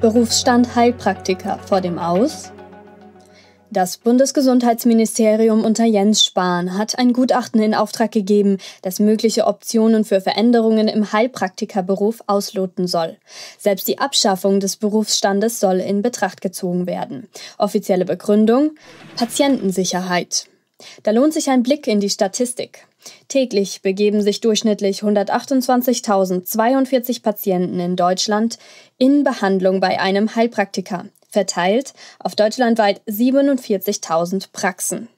Berufsstand Heilpraktiker vor dem Aus? Das Bundesgesundheitsministerium unter Jens Spahn hat ein Gutachten in Auftrag gegeben, das mögliche Optionen für Veränderungen im Heilpraktikerberuf ausloten soll. Selbst die Abschaffung des Berufsstandes soll in Betracht gezogen werden. Offizielle Begründung Patientensicherheit. Da lohnt sich ein Blick in die Statistik. Täglich begeben sich durchschnittlich 128.042 Patienten in Deutschland in Behandlung bei einem Heilpraktiker, verteilt auf deutschlandweit 47.000 Praxen.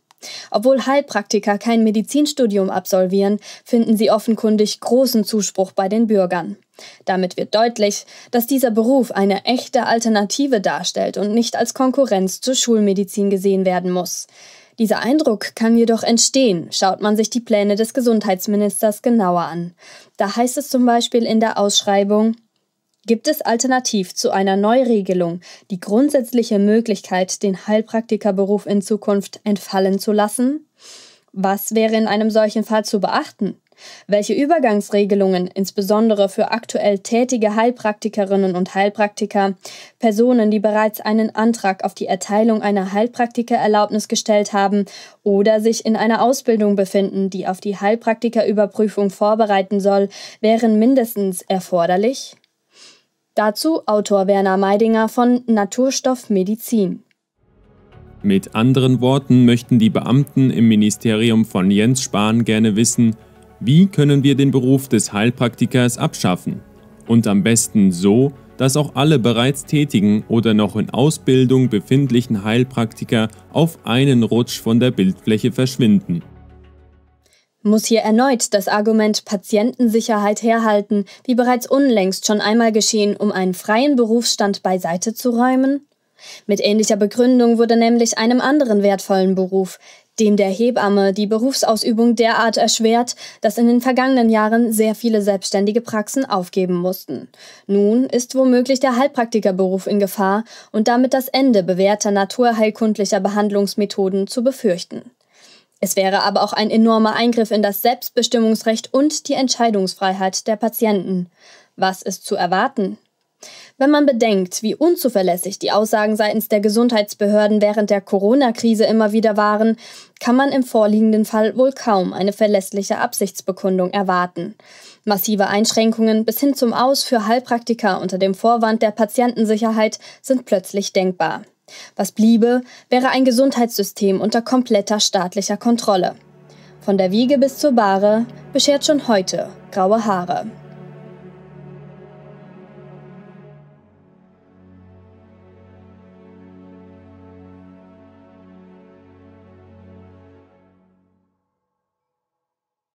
Obwohl Heilpraktiker kein Medizinstudium absolvieren, finden sie offenkundig großen Zuspruch bei den Bürgern. Damit wird deutlich, dass dieser Beruf eine echte Alternative darstellt und nicht als Konkurrenz zur Schulmedizin gesehen werden muss. Dieser Eindruck kann jedoch entstehen, schaut man sich die Pläne des Gesundheitsministers genauer an. Da heißt es zum Beispiel in der Ausschreibung Gibt es alternativ zu einer Neuregelung die grundsätzliche Möglichkeit, den Heilpraktikerberuf in Zukunft entfallen zu lassen? Was wäre in einem solchen Fall zu beachten? Welche Übergangsregelungen insbesondere für aktuell tätige Heilpraktikerinnen und Heilpraktiker, Personen, die bereits einen Antrag auf die Erteilung einer Heilpraktikererlaubnis gestellt haben oder sich in einer Ausbildung befinden, die auf die Heilpraktikerüberprüfung vorbereiten soll, wären mindestens erforderlich? Dazu Autor Werner Meidinger von Naturstoff Medizin. Mit anderen Worten möchten die Beamten im Ministerium von Jens Spahn gerne wissen, wie können wir den Beruf des Heilpraktikers abschaffen? Und am besten so, dass auch alle bereits tätigen oder noch in Ausbildung befindlichen Heilpraktiker auf einen Rutsch von der Bildfläche verschwinden. Muss hier erneut das Argument Patientensicherheit herhalten, wie bereits unlängst schon einmal geschehen, um einen freien Berufsstand beiseite zu räumen? Mit ähnlicher Begründung wurde nämlich einem anderen wertvollen Beruf, dem der Hebamme die Berufsausübung derart erschwert, dass in den vergangenen Jahren sehr viele selbstständige Praxen aufgeben mussten. Nun ist womöglich der Heilpraktikerberuf in Gefahr und damit das Ende bewährter naturheilkundlicher Behandlungsmethoden zu befürchten. Es wäre aber auch ein enormer Eingriff in das Selbstbestimmungsrecht und die Entscheidungsfreiheit der Patienten. Was ist zu erwarten? Wenn man bedenkt, wie unzuverlässig die Aussagen seitens der Gesundheitsbehörden während der Corona-Krise immer wieder waren, kann man im vorliegenden Fall wohl kaum eine verlässliche Absichtsbekundung erwarten. Massive Einschränkungen bis hin zum Aus für Heilpraktiker unter dem Vorwand der Patientensicherheit sind plötzlich denkbar. Was bliebe, wäre ein Gesundheitssystem unter kompletter staatlicher Kontrolle. Von der Wiege bis zur Bahre beschert schon heute graue Haare.